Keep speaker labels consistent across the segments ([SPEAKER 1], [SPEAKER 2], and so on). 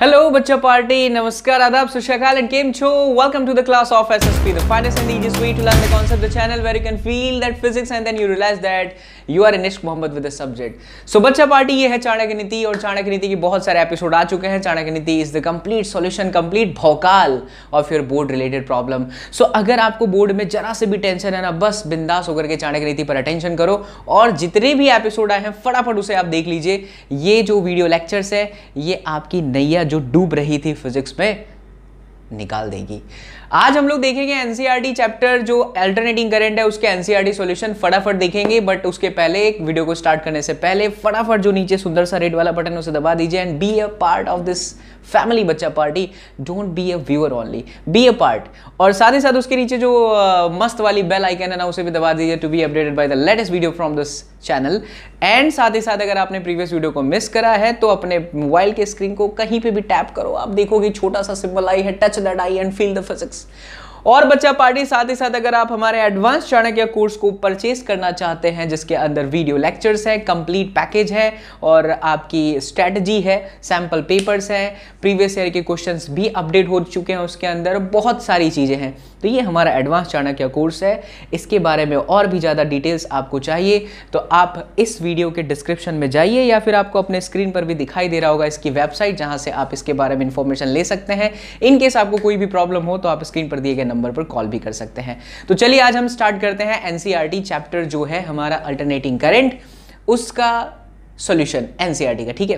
[SPEAKER 1] Hello बच्चा party नमस्कार आदाब सुशाकाल एंड केम छो welcome to the class of S S P the finance and easiest way to learn the concept the channel where you can feel that physics and then you realise that you are इनिश्क मोहम्मद with the subject so बच्चा party ये है चाणक्य नीति और चाणक्य नीति के बहुत सारे एपिसोड आ चुके हैं Chanakya Niti is the complete solution complete भौकाल of your board related problem so अगर आपको बोर्ड में जरा से भी टेंशन है ना बस बिंदास होकर के चाणक्य नीति पर अटेंशन करो और जितने भी एपिसोड आए हैं फटाफट उसे आप देख लीजिए ये जो वीडियो लेक्चर्स है ये आपकी नैया जो डूब रही थी फिजिक्स में निकाल देगी आज हम लोग देखेंगे एनसीईआरटी चैप्टर e जो अल्टरनेटिंग करंट है उसके एनसीईआरटी सॉल्यूशन e फटाफट देखेंगे बट उसके पहले एक वीडियो को स्टार्ट करने से पहले फटाफट जो नीचे सुंदर सा रेड वाला बटन उसे दबा दीजिए and be a part of this family बच्चा party don't be a viewer only be a part और साथ ही साथ उसके नीचे जो मस्त वाली बेल आइकन है ना उसे भी दबा दीजिए to be updated by the latest video from this channel and साथ ही साथ अगर आपने प्रीवियस वीडियो को मिस करा है तो अपने मोबाइल के स्क्रीन को कहीं पे भी टैप करो आप देखोगे छोटा सा सिंबल आई है touch that I and feel the physics pessoas. और बच्चा पार्टी साथ ही साथ अगर आप हमारे एडवांस चाणक्य कोर्स को परचेस करना चाहते हैं जिसके अंदर वीडियो लेक्चर्स है कंप्लीट पैकेज है और आपकी स्ट्रेटजी है सैम्पल पेपर्स हैं प्रीवियस ईयर के क्वेश्चन भी अपडेट हो चुके हैं उसके अंदर बहुत सारी चीज़ें हैं तो ये हमारा एडवांस चाणक्य कोर्स है इसके बारे में और भी ज़्यादा डिटेल्स आपको चाहिए तो आप इस वीडियो के डिस्क्रिप्शन में जाइए या फिर आपको अपने स्क्रीन पर भी दिखाई दे रहा होगा इसकी वेबसाइट जहाँ से आप इसके बारे में इंफॉर्मेशन ले सकते हैं इनकेस आपको कोई भी प्रॉब्लम हो तो आप स्क्रीन पर दिए गए नंबर पर कॉल भी कर सकते हैं तो चलिए आज हम स्टार्ट करते हैं एन e चैप्टर जो है हमारा अल्टरनेटिंग करेंट उसका सोल्यूशन एन e का ठीक है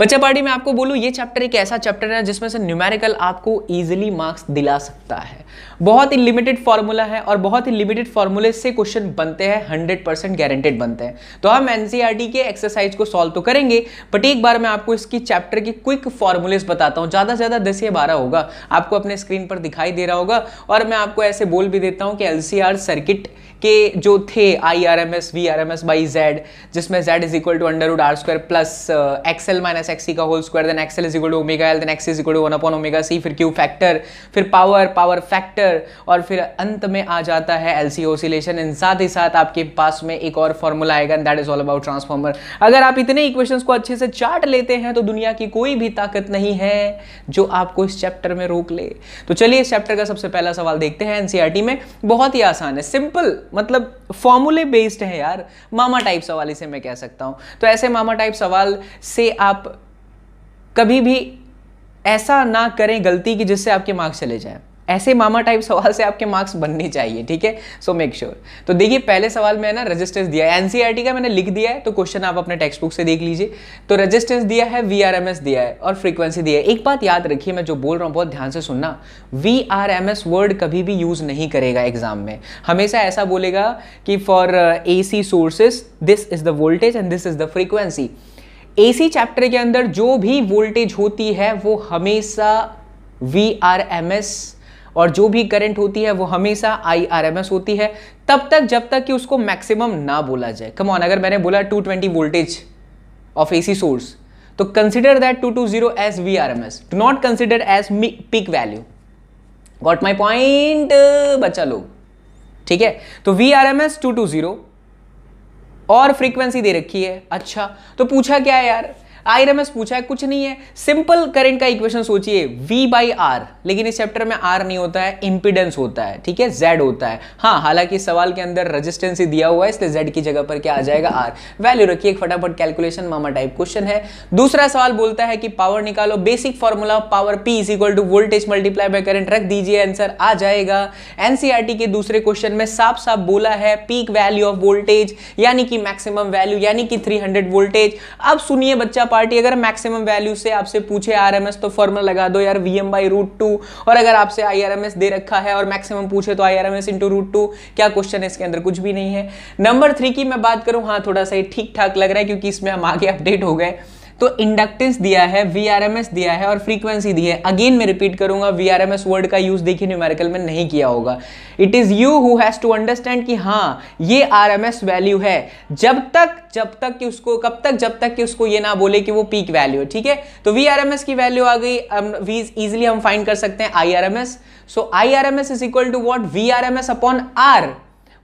[SPEAKER 1] बच्चा पार्टी में आपको बोलूं ये चैप्टर एक ऐसा चैप्टर है जिसमें से न्यूमेरिकल आपको ईजिली मार्क्स दिला सकता है बहुत ही लिमिटेड फार्मूला है और बहुत ही लिमिटेड फार्मूले से क्वेश्चन बनते हैं हंड्रेड परसेंट गारंटेड बनते हैं तो हम एनसीईआरटी e के एक्सरसाइज को सॉल्व तो करेंगे बट एक बार मैं आपको इसकी चैप्टर की क्विक फार्मूलेस बताता हूँ ज़्यादा से ज़्यादा दस या बारह होगा आपको अपने स्क्रीन पर दिखाई दे रहा होगा और मैं आपको ऐसे बोल भी देता हूँ कि एल सर्किट के जो थे I R M S V R M S by Z जिसमें Z is equal to under root R square plus X L minus X C का whole square then X L is equal to omega L then X is equal to one upon omega C फिर Q factor फिर power power factor और फिर अंत में आ जाता है L C oscillation इन साथ ही साथ आपके पास में एक और फॉर्मूला आएगा that is all about transformer अगर आप इतने इक्वेशन को अच्छे से चार्ट लेते हैं तो दुनिया की कोई भी ताकत नहीं है जो आपको इस चैप्टर में रोक ले तो चलिए इस चैप्टर का सबसे पहला सवाल देखते हैं एनसीईआरटी e में बहुत ही आसान है सिंपल मतलब फॉर्मूले बेस्ड है यार मामा टाइप सवाल इसे मैं कह सकता हूं तो ऐसे मामा टाइप सवाल से आप कभी भी ऐसा ना करें गलती कि जिससे आपके मार्क्स चले जाएं ऐसे मामा टाइप सवाल से आपके मार्क्स बनने चाहिए ठीक है सो मेक श्योर तो देखिए पहले सवाल में है ना रजिस्टेंस दिया है एनसीईआरटी e का मैंने लिख दिया है तो क्वेश्चन आप अपने टेक्स्ट बुक से देख लीजिए तो रजिस्टेंस दिया है एस दिया है और फ्रीक्वेंसी दिया है एक बात याद रखिए मैं जो बोल रहा हूँ बहुत ध्यान से सुनना एस वर्ड कभी भी यूज नहीं करेगा एग्जाम में हमेशा ऐसा बोलेगा कि for A C sources this is the voltage and this is the frequency A C chapter के अंदर जो भी वोल्टेज होती है वो हमेशा वी आर एम एस और जो भी करंट होती है वो हमेशा आई आर एम एस होती है तब तक जब तक कि उसको मैक्सिमम ना बोला जाए कम ऑन अगर मैंने बोला 220 voltage of A C source तो consider that two two zero as V R M S do not consider as peak value got my point बच्चा लोग ठीक है तो V R M S two two zero और frequency दे रखी है अच्छा तो पूछा क्या है यार आईआरएमएस पूछा है कुछ नहीं है सिंपल करंट का इक्वेशन सोचिए V बाई आर लेकिन इस चैप्टर में R नहीं होता है इंपिडेंस होता है ठीक है Z होता है हाँ हालांकि सवाल के अंदर रजिस्टेंस ही दिया हुआ है इसलिए Z की जगह पर क्या आ जाएगा R वैल्यू रखिए एक फटाफट कैलकुलेशन मामा टाइप क्वेश्चन है दूसरा सवाल बोलता है कि पावर निकालो basic formula power P is equal to voltage multiply by current रख दीजिए आंसर आ जाएगा एनसीआरटी e के दूसरे क्वेश्चन में साफ साफ बोला है पीक वैल्यू ऑफ वोल्टेज यानी कि मैक्सिमम वैल्यू यानी कि थ्री वोल्टेज अब सुनिए बच्चा पार्टी अगर मैक्सिमम वैल्यू से आपसे पूछे आरएमएस तो फॉर्मूला लगा दो यार V M by root two और अगर आपसे आईआरएमएस दे रखा है और मैक्सिमम पूछे तो आईआरएमएस इंटू रूट टू क्या क्वेश्चन है इसके अंदर कुछ भी नहीं है नंबर थ्री की मैं बात करूं हाँ थोड़ा सा ठीक ठाक लग रहा है क्योंकि इसमें हम आगे अपडेट हो गए तो इंडक्टेंस दिया है वी दिया है और फ्रीक्वेंसी दी है अगेन मैं रिपीट करूंगा वी वर्ड का यूज देखिए न्यूमेरिकल में नहीं किया होगा it is you who has to understand कि हाँ ये आर वैल्यू है जब तक जब तक कि उसको कब तक जब तक कि उसको ये ना बोले कि वो पीक वैल्यू है ठीक है तो वी की वैल्यू आ गई वी इजिली हम फाइंड कर सकते हैं I R M S so I R M S is equal to what V R M S upon R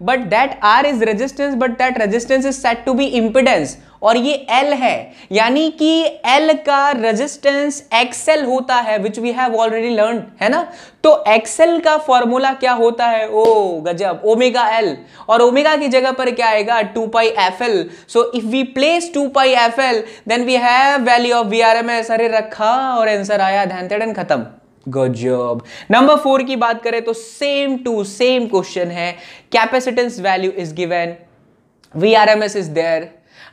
[SPEAKER 1] but that R is resistance but that resistance is set to be impedance और ये L है यानी कि L का resistance X L होता है which we have already learn है ना तो एक्सएल का फॉर्मूला क्या होता है ओ गजब ओमेगा एल और ओमेगा की जगह पर क्या आएगा two pi F L so if we place two pi F L then we have value of V R M S अरे रखा और आंसर आया ध्यान खत्म गुड जॉब नंबर फोर की बात करें तो सेम टू सेम क्वेश्चन है capacitance value is given V R M S is there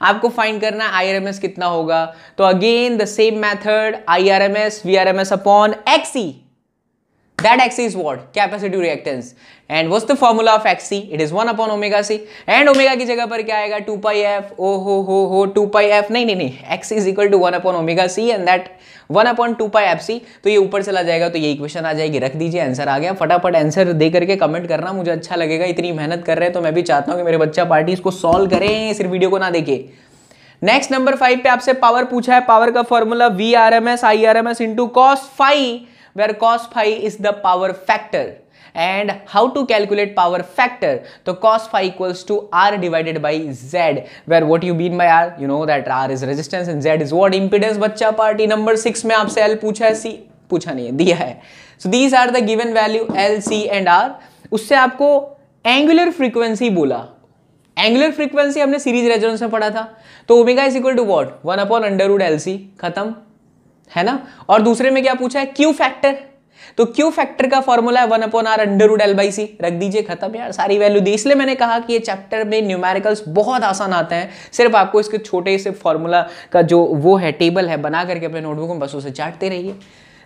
[SPEAKER 1] आपको फाइंड करना आई आर एम एस कितना होगा तो again the same method I R M S V R M S upon X C That Xc is what? Capacitive reactance. And what's the formula of Xc? It is 1 upon omega c. And omega की जगह पर क्या आएगा 2 pi f. ओ हो हो हो 2 pi f. नहीं नहीं नहीं Xc is equal to 1 upon omega c and that 1 upon 2 pi f c. तो ये ऊपर चला जाएगा तो ये इक्वेशन आ जाएगी रख दीजिए आंसर आ गया फटाफट आंसर दे करके कमेंट करना मुझे अच्छा लगेगा इतनी मेहनत कर रहे हैं तो मैं भी चाहता हूँ कि मेरे बच्चा पार्टी इसको सॉल्व करें सिर्फ वीडियो को ना देखे नेक्स्ट नंबर फाइव पे आपसे पावर पूछा है पावर का formula V R M S I R M S into cos phi where cos phi is the power factor and how to calculate power factor तो cos phi equals to R divided by Z where what you been by R you know that R is resistance and Z is what impedance बच्चा party number six में आपसे L पूछा है सी पूछा नहीं है दिया है so these are the given value L C and R उससे आपको एंगुलर फ्रीक्वेंसी बोला एंगुलर फ्रीक्वेंसी हमने सीरीज रेजोनेंस में पढ़ा था तो omega is equal to what one upon under root L खत्म है ना और दूसरे में क्या पूछा है क्यू फैक्टर तो क्यू फैक्टर का फॉर्मूला है one upon R under root L by C रख दीजिए खत्म यार सारी वैल्यू दी इसलिए मैंने कहा कि ये चैप्टर में न्यूमेरिकल्स बहुत आसान आते हैं सिर्फ आपको इसके छोटे से फॉर्मूला का जो वो है टेबल है बना करके अपने नोटबुक में बस उसे चाटते रहिए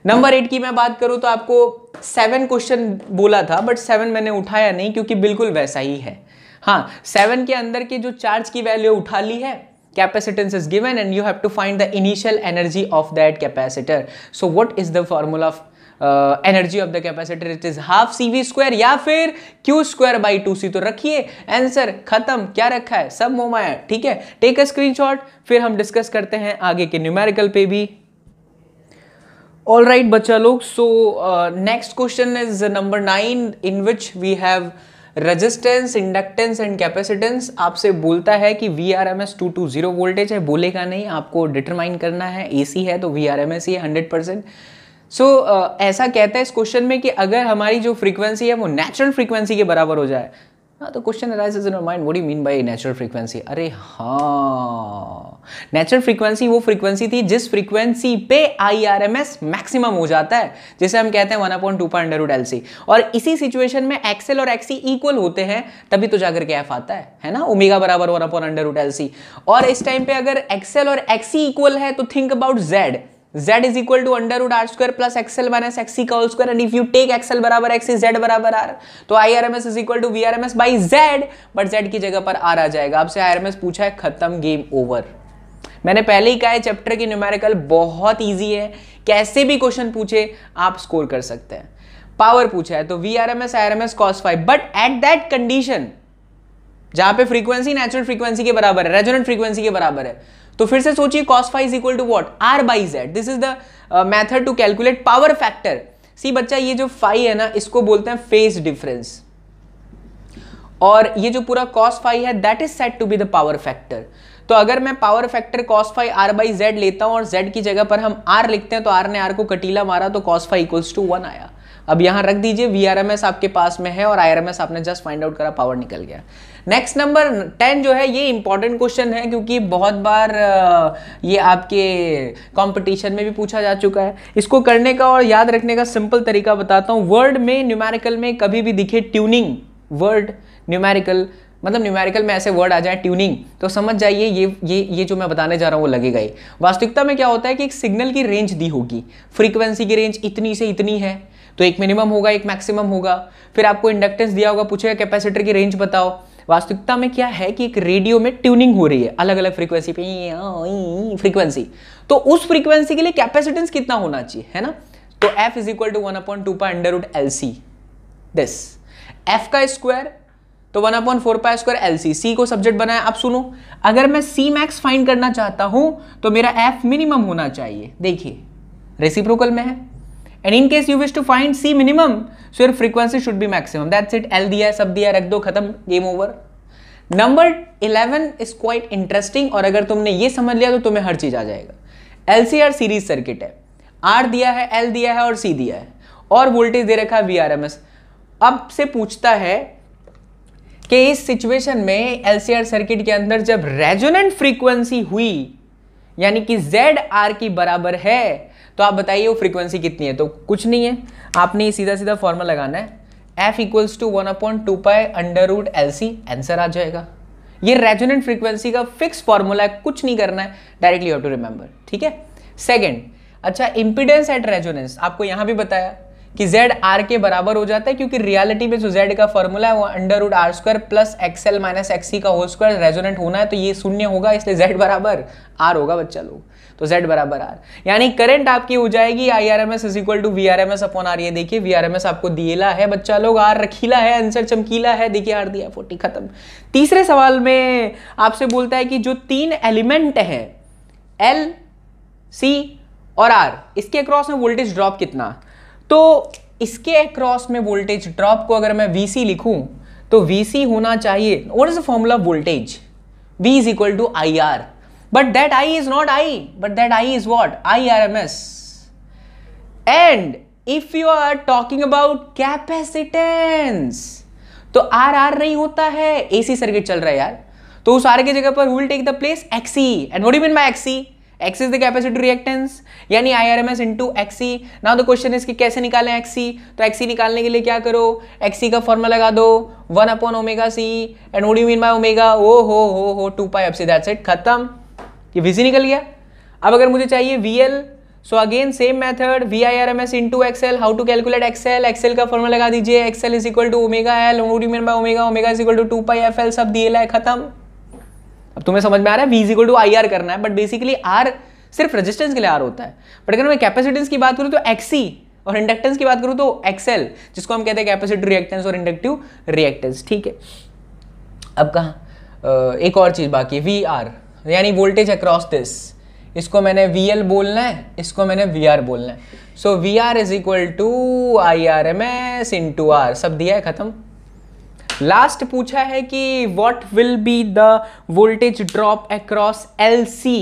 [SPEAKER 1] नंबर एट की मैं बात करूं तो आपको सेवन क्वेश्चन बोला था बट सेवन मैंने उठाया नहीं क्योंकि बिल्कुल वैसा ही है हाँ सेवन के अंदर के जो चार्ज की वैल्यू उठा ली है capacitance is given and you have to find the initial energy of that capacitor so what is the formula of energy of the capacitor it is half C V square या फिर Q square by two C तो रखिए answer खत्म क्या रखा है सब मोमाया ठीक है टेक अ स्क्रीनशॉट फिर हम डिस्कस करते हैं आगे के न्यूमेरिकल पे भी ऑल राइट right, बच्चा लोग so next question is number nine in which we have resistance inductance and capacitance आपसे बोलता है कि V R M S two two zero voltage है बोलेगा नहीं आपको डिटरमाइन करना है ए सी है तो वी आर एम एस ही हंड्रेड परसेंट सो ऐसा कहता है इस क्वेश्चन में कि अगर हमारी जो फ्रीक्वेंसी है वो नेचुरल फ्रीक्वेंसी के बराबर हो जाए हाँ तो question is in mind what do mean by natural frequency अरे हाँ नेचुरल फ्रीक्वेंसी वो फ्रीक्वेंसी थी जिस फ्रीक्वेंसी पे आईआरएमएस मैक्सिमम हो जाता है जिसे हम कहते हैं वन अपॉइंट टू पर अंडर सी और इसी सिचुएशन में एक्सेल और एक्सी इक्वल होते हैं तभी तो जाकर के एफ आता है है ना ओमेगा बराबर वन अपॉन अंडर सी और इस टाइम पे अगर एक्सेल और एक्सी इक्वल है तो think about Z z is equal to under root r square plus xl minus xc का square and if you take xl बराबर xc z बराबर r तो irms is equal to vrms by z but z की जगह पर r आ जाएगा आपसे irms पूछा है खत्म गेम ओवर मैंने पहले ही कहा है चैप्टर की न्यूमेरिकल बहुत इजी है कैसे भी क्वेश्चन पूछे आप स्कोर कर सकते हैं पावर पूछा है तो V R M S I R M S cos phi but at that condition जहां पे फ्रीक्वेंसी नेचुरल फ्रीक्वेंसी के बराबर है रेजोनेंट फ्रीक्वेंसी के बराबर है तो फिर से सोचिए cos phi is equal to what R by Z this is the method to calculate power factor see बच्चा ये जो फाइव है ना इसको बोलते हैं फेस डिफरेंस और ये जो पूरा कॉस फाइव है that is set to be the power factor तो अगर मैं power factor cos phi R by Z लेता हूं और जेड की जगह पर हम आर लिखते हैं तो आर ने आर को कटीला मारा तो cos phi equals to one आया अब यहां रख दीजिए वी आपके पास में है और आई आपने जस्ट फाइंड आउट करा पावर निकल गया नेक्स्ट नंबर टेन जो है ये इंपॉर्टेंट क्वेश्चन है क्योंकि बहुत बार ये आपके कंपटीशन में भी पूछा जा चुका है इसको करने का और याद रखने का सिंपल तरीका बताता हूँ वर्ड में न्यूमेरिकल में कभी भी दिखे ट्यूनिंग वर्ड न्यूमेरिकल मतलब न्यूमेरिकल में ऐसे वर्ड आ जाए ट्यूनिंग तो समझ जाइए ये ये ये जो मैं बताने जा रहा हूँ वो लगेगा ही वास्तविकता में क्या होता है कि एक सिग्नल की रेंज दी होगी फ्रीक्वेंसी की रेंज इतनी से इतनी है तो एक मिनिमम होगा एक मैक्सिमम होगा फिर आपको इंडक्टेंस दिया होगा पूछेगा कैपेसिटर की रेंज बताओ वास्तविकता में क्या है कि एक रेडियो में ट्यूनिंग हो रही है अलग अलग फ्रीक्वेंसी पे फ्रीक्वेंसी तो उस फ्रीक्वेंसी के लिए कैपेसिटेंस कितना होना चाहिए है ना तो F is equal to one upon two pi under L C this F का स्क्वायर तो one upon four pi square L C C को सब्जेक्ट बनाया आप सुनो अगर मैं सी मैक्स फाइंड करना चाहता हूं तो मेरा एफ मिनिमम होना चाहिए देखिए रेसिप्रोकल में है and in case you wish to find C minimum so your frequency should be maximum that's it L दिया सब दिया रख दो खत्म game over number eleven is quite interesting और अगर तुमने ये समझ लिया तो तुम्हें हर चीज आ जाएगा L C R series circuit है आर दिया है एल दिया है और सी दिया है और वोल्टेज दे रखा है वी आर एम एस अब से पूछता है कि इस सिचुएशन में एल सी आर सर्किट के अंदर जब रेजोनेंट फ्रीक्वेंसी हुई यानी कि जेड आर की बराबर है तो आप बताइए वो फ्रीक्वेंसी कितनी है तो कुछ नहीं है आपने सीधा सीधा फॉर्मूला लगाना है F equals to one upon two pi under root L C answer आ जाएगा ये रेजोनेंट फ्रीक्वेंसी का फिक्स फॉर्मूला है कुछ नहीं करना है डायरेक्टली यू टू रिमेंबर ठीक है सेकेंड अच्छा इंपिडेंस एट रेजोनेंस आपको यहां भी बताया कि z r के बराबर हो जाता है क्योंकि रियलिटी में जो z का फॉर्मूला है वो under root R square plus X L minus X C का होल स्क्वायर रेजोनेंट होना है तो ये शून्य होगा इसलिए z बराबर r होगा बच्चा लोग तो z बराबर R यानी करंट आपकी हो जाएगी I R M S is equal to V R M S upon R ये देखिए वी आर एम एस आपको दिएला है बच्चा लोग आर रखीला है आंसर चमकीला है देखिए R दिया फोर्टी खत्म तीसरे सवाल में आपसे बोलता है कि जो तीन एलिमेंट हैं एल सी और आर इसके अक्रॉस में वोल्टेज ड्रॉप कितना तो इसके अक्रॉस में वोल्टेज ड्रॉप को अगर मैं वी सी लिखूँ तो वी सी होना चाहिए is formula voltage V is equal to I R but that I is not I but that I is what I R M S and if you are talking about capacitance तो R R नहीं होता है AC circuit चल रहा है यार तो उस आर की जगह पर will take the place X C and what you mean by X C X is the capacity reactance यानी I R M S into X C now the question is कि कैसे निकालें एक्सी e? तो एक्सी e निकालने के लिए क्या करो एक्सी e का फॉर्मूला लगा दो one upon omega C and what you mean by omega O हो हो हो two pi F C that's it खत्म ये वी सी निकल गया अब अगर मुझे चाहिए V L so again same method V I R M S into X L how to calculate X L X L का फॉर्मूला लगा दीजिए X L is equal to omega L mean by omega omega is equal to two pi F L सब दिए है खत्म अब तुम्हें समझ में आ रहा है V is equal to I R करना है बट बेसिकली आर सिर्फ रेजिस्टेंस के लिए आर होता है बट अगर मैं कैपेसिटेंस की बात करूँ तो एक्सी e और इंडक्टेंस की बात करूँ तो एक्सएल जिसको हम कहते हैं कैपेसिटिव रिएक्टेंस और इंडक्टिव रिएक्टेंस ठीक है अब कहाँ एक और चीज़ बाकी है वी आर यानी वोल्टेज अक्रॉस दिस इसको मैंने वी एल बोलना है इसको मैंने वी आर बोलना है so V R is equal to I R M S into R सब दिया है खत्म लास्ट पूछा है कि what will be the voltage drop across L C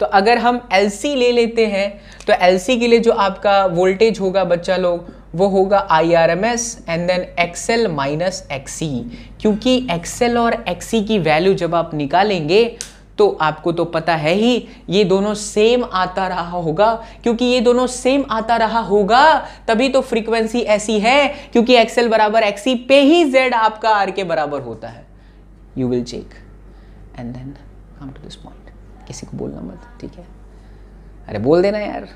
[SPEAKER 1] तो अगर हम एल सी ले लेते हैं तो एल सी के लिए जो आपका वोल्टेज होगा बच्चा लोग वो होगा I R M S and then X L minus X C क्योंकि एक्सएल और एक्सी की वैल्यू जब आप निकालेंगे तो आपको तो पता है ही ये दोनों सेम आता रहा होगा क्योंकि ये दोनों सेम आता रहा होगा तभी तो फ्रीक्वेंसी ऐसी है क्योंकि एक्सएल बराबर एक्सी e पे ही जेड आपका आर के बराबर होता है you will check and then come to this point किसी को बोलना मत ठीक है अरे बोल देना यार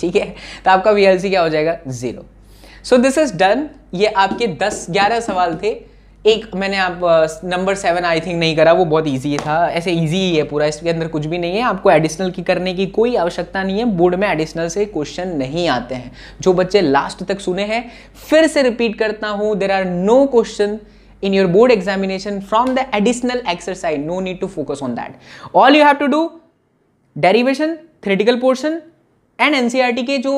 [SPEAKER 1] ठीक है तो आपका वी क्या हो जाएगा zero so this is done ये आपके दस ग्यारह सवाल थे एक मैंने आप नंबर सेवन आई थिंक नहीं करा वो बहुत ईजी था ऐसे ईजी ही है पूरा इसके अंदर कुछ भी नहीं है आपको एडिशनल की करने की कोई आवश्यकता नहीं है बोर्ड में एडिशनल से क्वेश्चन नहीं आते हैं जो बच्चे लास्ट तक सुने हैं फिर से रिपीट करता हूँ there are no question in your board examination from the additional exercise no need to focus on that all you have to do derivation theoretical portion and NCERT e के जो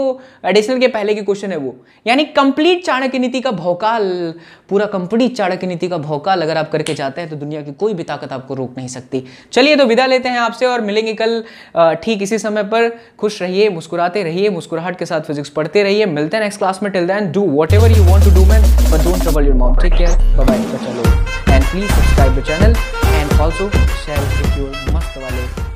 [SPEAKER 1] additional के पहले के question है वो यानी complete Chanakya नीति का भौकाल पूरा कंप्लीट चाणक्य नीति का भौकाल अगर आप करके जाते हैं तो दुनिया की कोई भी ताकत आपको रोक नहीं सकती चलिए तो विदा लेते हैं आपसे और मिलेंगे कल ठीक इसी समय पर खुश रहिए मुस्कुराते रहिए मुस्कुराहट के साथ फिजिक्स पढ़ते रहिए मिलते हैं नेक्स्ट क्लास में till then do whatever you want to do man but don't trouble mom take care bye and please subscribe the channel and also share your मस्त वाले